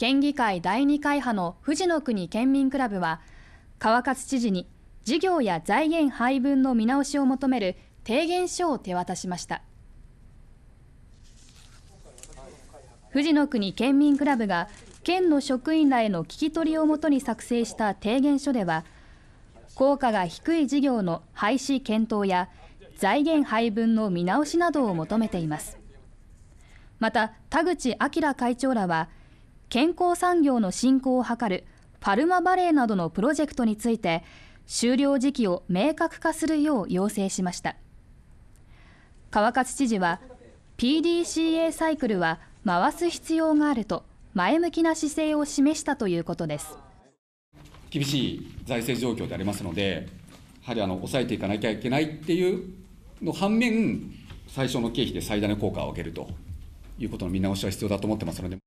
県議会第2会派の富士の国県民クラブは川勝知事に事業や財源配分の見直しを求める提言書を手渡しました富士の国県民クラブが県の職員らへの聞き取りをもとに作成した提言書では効果が低い事業の廃止検討や財源配分の見直しなどを求めていますまた田口明会長らは健康産業の振興を図るパルマバレーなどのプロジェクトについて終了時期を明確化するよう要請しました川勝知事は PDCA サイクルは回す必要があると前向きな姿勢を示したということです厳しい財政状況でありますのでやはりあの抑えていかなきゃいけないっていうの反面最初の経費で最大の効果を上げるということの見直しは必要だと思ってますので。